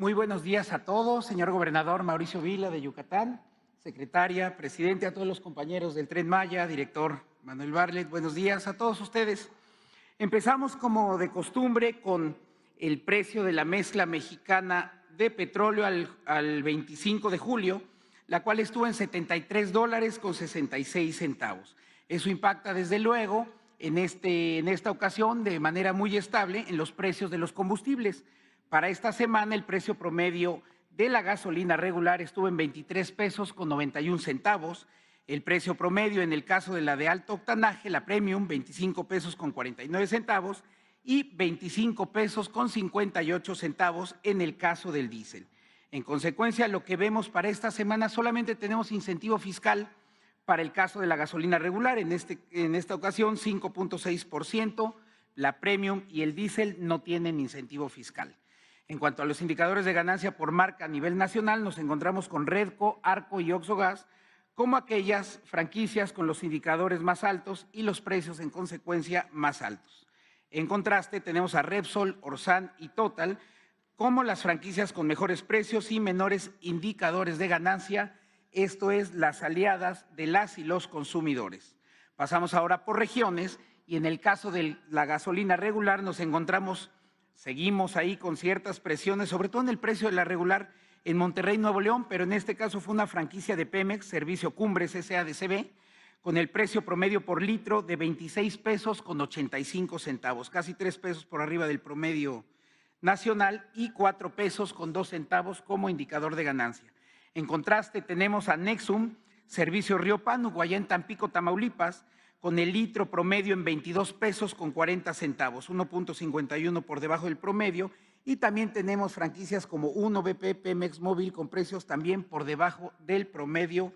Muy buenos días a todos, señor gobernador Mauricio Vila de Yucatán, secretaria, presidente, a todos los compañeros del Tren Maya, director Manuel Barlet, buenos días a todos ustedes. Empezamos como de costumbre con el precio de la mezcla mexicana de petróleo al, 25 de julio, la cual estuvo en 73 dólares con 66 centavos. Eso impacta desde luego en, este, en esta ocasión de manera muy estable en los precios de los combustibles. Para esta semana el precio promedio de la gasolina regular estuvo en 23 pesos con 91 centavos. El precio promedio en el caso de la de alto octanaje, la premium, 25 pesos con 49 centavos y 25 pesos con 58 centavos en el caso del diésel. En consecuencia, lo que vemos para esta semana solamente tenemos incentivo fiscal para el caso de la gasolina regular, en, este, en esta ocasión 5.6%, la premium y el diésel no tienen incentivo fiscal. En cuanto a los indicadores de ganancia por marca a nivel nacional, nos encontramos con Redco, Arco y Oxogas como aquellas franquicias con los indicadores más altos y los precios en consecuencia más altos. En contraste, tenemos a Repsol, Orsan y Total como las franquicias con mejores precios y menores indicadores de ganancia, esto es, las aliadas de las y los consumidores. Pasamos ahora por regiones y en el caso de la gasolina regular nos encontramos seguimos ahí con ciertas presiones, sobre todo en el precio de la regular en Monterrey, Nuevo León, pero en este caso fue una franquicia de Pemex, Servicio Cumbres SADCB, con el precio promedio por litro de 26 pesos con 85 centavos, casi 3 pesos por arriba del promedio nacional y cuatro pesos con dos centavos como indicador de ganancia. En contraste, tenemos a Nexum, Servicio Río Pan, Guayán, Tampico, Tamaulipas, con el litro promedio en 22 pesos con 40 centavos, 1.51 por debajo del promedio. Y también tenemos franquicias como 1BP, Pemex Móvil con precios también por debajo del promedio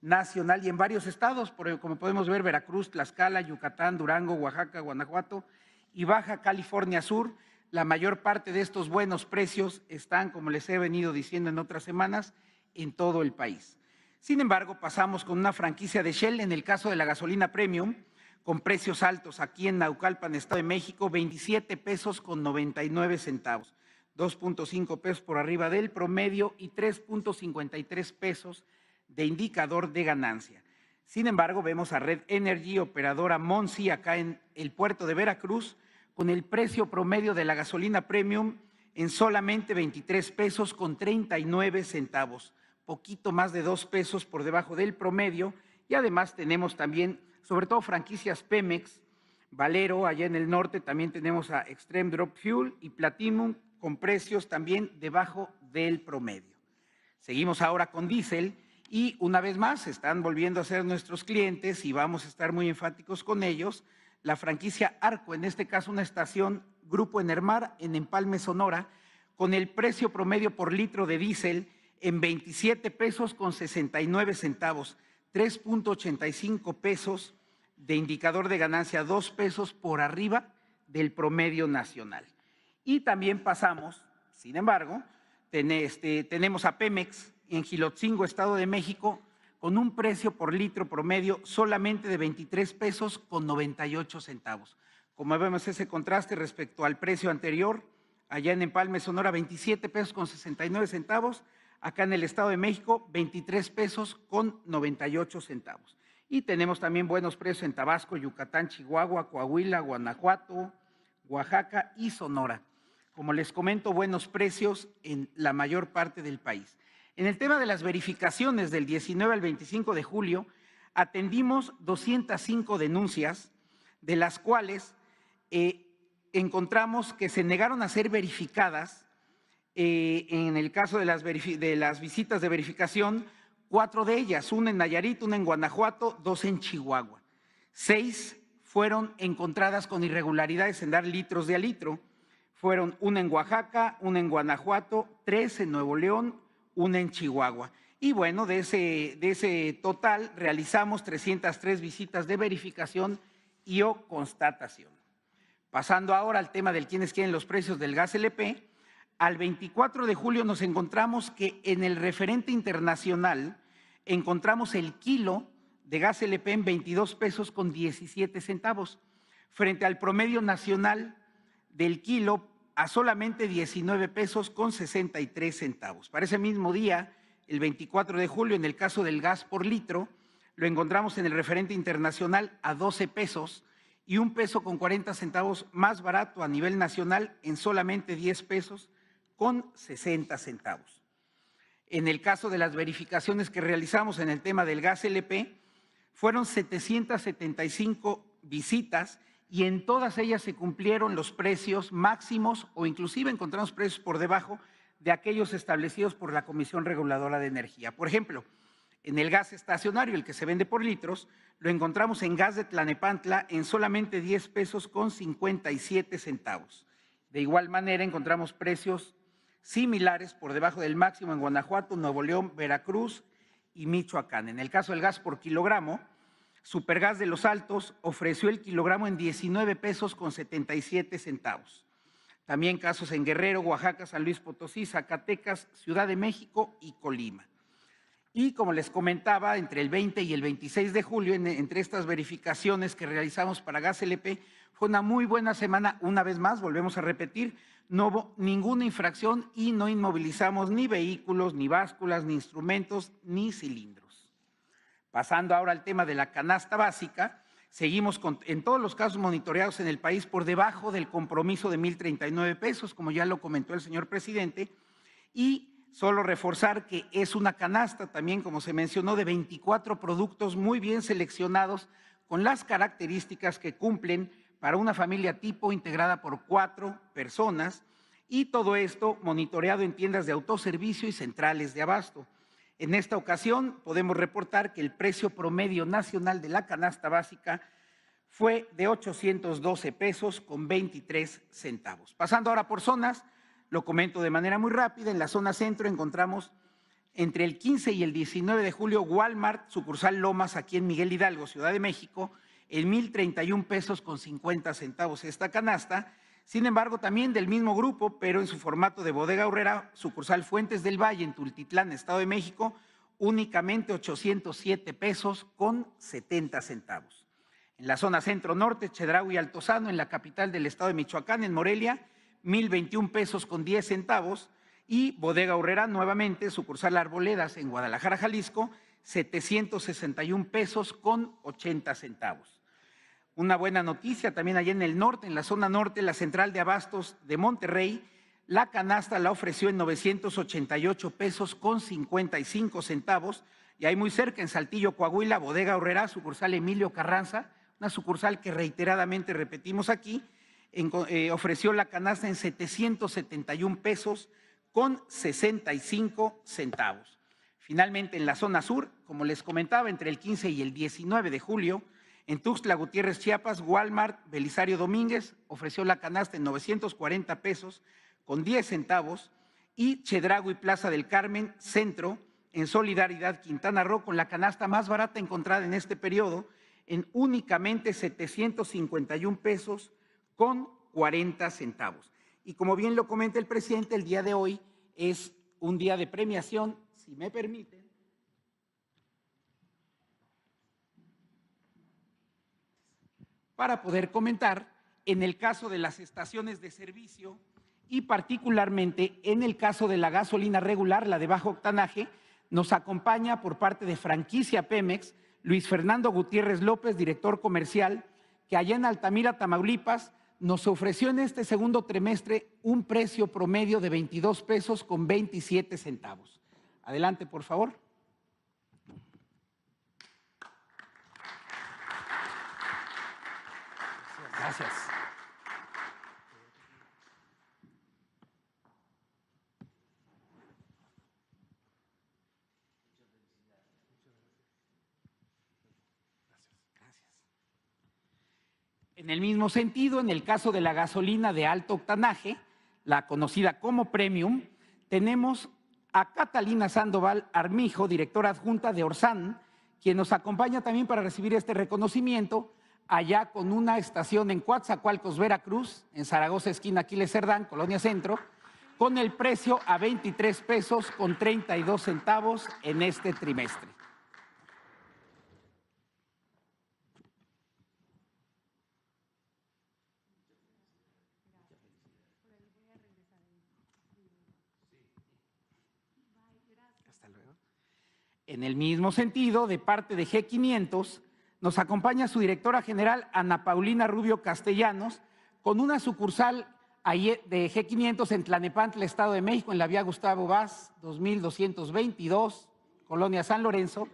nacional y en varios estados, como podemos ver, Veracruz, Tlaxcala, Yucatán, Durango, Oaxaca, Guanajuato y Baja California Sur. La mayor parte de estos buenos precios están, como les he venido diciendo en otras semanas, en todo el país. Sin embargo, pasamos con una franquicia de Shell en el caso de la gasolina premium con precios altos aquí en Naucalpan, Estado de México, 27 pesos con 99 centavos, 2.5 pesos por arriba del promedio y 3.53 pesos de indicador de ganancia. Sin embargo, vemos a Red Energy, operadora Monsi, acá en el puerto de Veracruz, con el precio promedio de la gasolina premium en solamente 23 pesos con 39 centavos, poquito más de dos pesos por debajo del promedio. Y además tenemos también, sobre todo franquicias Pemex, Valero, allá en el norte también tenemos a Extreme Drop Fuel y Platinum con precios también debajo del promedio. Seguimos ahora con diésel y una vez más están volviendo a ser nuestros clientes y vamos a estar muy enfáticos con ellos. La franquicia Arco, en este caso una estación Grupo Enermar en Empalme, Sonora, con el precio promedio por litro de diésel en 27 pesos con 69 centavos, 3.85 pesos de indicador de ganancia, 2 pesos por arriba del promedio nacional. Y también pasamos, sin embargo, este, tenemos a Pemex en Gilotzingo, Estado de México, con un precio por litro promedio solamente de 23 pesos con 98 centavos. Como vemos ese contraste respecto al precio anterior, allá en Empalme, Sonora, 27 pesos con 69 centavos acá en el Estado de México, 23 pesos con 98 centavos. Y tenemos también buenos precios en Tabasco, Yucatán, Chihuahua, Coahuila, Guanajuato, Oaxaca y Sonora. Como les comento, buenos precios en la mayor parte del país. En el tema de las verificaciones del 19 al 25 de julio, atendimos 205 denuncias, de las cuales eh, encontramos que se negaron a ser verificadas eh, en el caso de las, visitas de verificación, cuatro de ellas, una en Nayarit, una en Guanajuato, dos en Chihuahua. Seis fueron encontradas con irregularidades en dar litros de a litro. Fueron una en Oaxaca, una en Guanajuato, tres en Nuevo León, una en Chihuahua. Y bueno, de ese, total realizamos 303 visitas de verificación y o constatación. Pasando ahora al tema del quiénes quieren los precios del gas LP, al 24 de julio nos encontramos que en el referente internacional encontramos el kilo de gas LP en 22 pesos con 17 centavos, frente al promedio nacional del kilo a solamente 19 pesos con 63 centavos. Para ese mismo día, el 24 de julio, en el caso del gas por litro, lo encontramos en el referente internacional a 12 pesos y un peso con 40 centavos más barato a nivel nacional en solamente 10 pesos con 60 centavos. En el caso de las verificaciones que realizamos en el tema del gas LP, fueron 775 visitas y en todas ellas se cumplieron los precios máximos o inclusive encontramos precios por debajo de aquellos establecidos por la Comisión Reguladora de Energía. Por ejemplo, en el gas estacionario, el que se vende por litros, lo encontramos en gas de Tlanepantla en solamente 10 pesos con 57 centavos. De igual manera encontramos precios similares por debajo del máximo en Guanajuato, Nuevo León, Veracruz y Michoacán. En el caso del gas por kilogramo, Supergas de los Altos ofreció el kilogramo en 19 pesos con 77 centavos. También casos en Guerrero, Oaxaca, San Luis Potosí, Zacatecas, Ciudad de México y Colima. Y como les comentaba, entre el 20 y el 26 de julio, entre estas verificaciones que realizamos para Gas LP, fue una muy buena semana. Una vez más, volvemos a repetir, no hubo ninguna infracción y no inmovilizamos ni vehículos, ni básculas, ni instrumentos, ni cilindros. Pasando ahora al tema de la canasta básica, seguimos en todos los casos monitoreados en el país por debajo del compromiso de 1.039 pesos, como ya lo comentó el señor presidente, y solo reforzar que es una canasta también, como se mencionó, de 24 productos muy bien seleccionados con las características que cumplen para una familia tipo integrada por cuatro personas y todo esto monitoreado en tiendas de autoservicio y centrales de abasto. En esta ocasión podemos reportar que el precio promedio nacional de la canasta básica fue de 812 pesos con 23 centavos. Pasando ahora por zonas, lo comento de manera muy rápida. En la zona centro encontramos entre el 15 y el 19 de julio Walmart, sucursal Lomas, aquí en Miguel Hidalgo, Ciudad de México, en 1.031 pesos con 50 centavos esta canasta. Sin embargo, también del mismo grupo, pero en su formato de bodega horrera, sucursal Fuentes del Valle, en Tultitlán, Estado de México, únicamente 807 pesos con 70 centavos. En la zona centro-norte, Chedraui y Altozano, en la capital del estado de Michoacán, en Morelia, 1.021 pesos con 10 centavos. Y Bodega Horrera, nuevamente, sucursal Arboledas en Guadalajara, Jalisco, 761 pesos con 80 centavos. Una buena noticia también allá en el norte, en la zona norte, la central de abastos de Monterrey, la canasta la ofreció en 988 pesos con 55 centavos. Y ahí muy cerca, en Saltillo, Coahuila, Bodega Horrera, sucursal Emilio Carranza, una sucursal que reiteradamente repetimos aquí, eh, ofreció la canasta en 771 pesos con 65 centavos. Finalmente, en la zona sur, como les comentaba, entre el 15 y el 19 de julio, en Tuxtla Gutiérrez, Chiapas, Walmart Belisario Domínguez ofreció la canasta en 940 pesos con 10 centavos y Chedrago y Plaza del Carmen Centro en Solidaridad Quintana Roo con la canasta más barata encontrada en este periodo en únicamente 751 pesos con 40 centavos. Y como bien lo comenta el presidente, el día de hoy es un día de premiación, si me permiten. para poder comentar en el caso de las estaciones de servicio y particularmente en el caso de la gasolina regular, la de bajo octanaje, nos acompaña por parte de franquicia Pemex Luis Fernando Gutiérrez López, director comercial, que allá en Altamira, Tamaulipas, nos ofreció en este segundo trimestre un precio promedio de 22 pesos con 27 centavos. Adelante, por favor. Gracias. En el mismo sentido, en el caso de la gasolina de alto octanaje, la conocida como premium, tenemos a Catalina Sandoval Armijo, directora adjunta de Orsan, quien nos acompaña también para recibir este reconocimiento allá con una estación en Coatzacoalcos, Veracruz, en Zaragoza, esquina Aquiles Cerdán, Colonia Centro, con el precio a 23 pesos con 32 centavos en este trimestre. En el mismo sentido, de parte de G500, nos acompaña su directora general, Ana Paulina Rubio Castellanos, con una sucursal de G500 en Tlanepantla, Estado de México, en la vía Gustavo Vaz, 2222, Colonia San Lorenzo,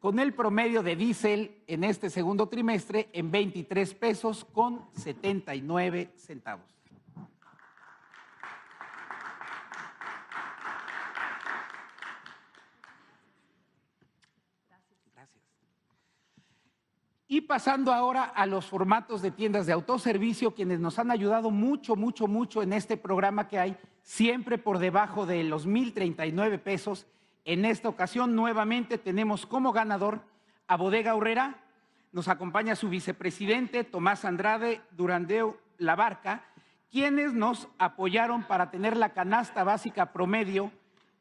con el promedio de diésel en este segundo trimestre en 23 pesos con 79 centavos. Y pasando ahora a los formatos de tiendas de autoservicio, quienes nos han ayudado mucho, mucho, mucho en este programa que hay, siempre por debajo de los 1.039 pesos. En esta ocasión, nuevamente, tenemos como ganador a Bodega Herrera. Nos acompaña su vicepresidente, Tomás Andrade Durandeo Barca, quienes nos apoyaron para tener la canasta básica promedio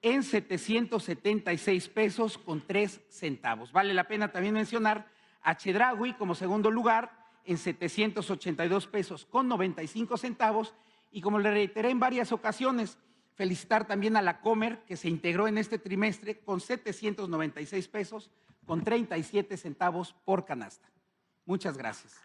en 776 pesos con 3 centavos. Vale la pena también mencionar a Chedragui como segundo lugar en 782 pesos con 95 centavos. Y como le reiteré en varias ocasiones, felicitar también a la Comer que se integró en este trimestre con 796 pesos con 37 centavos por canasta. Muchas gracias.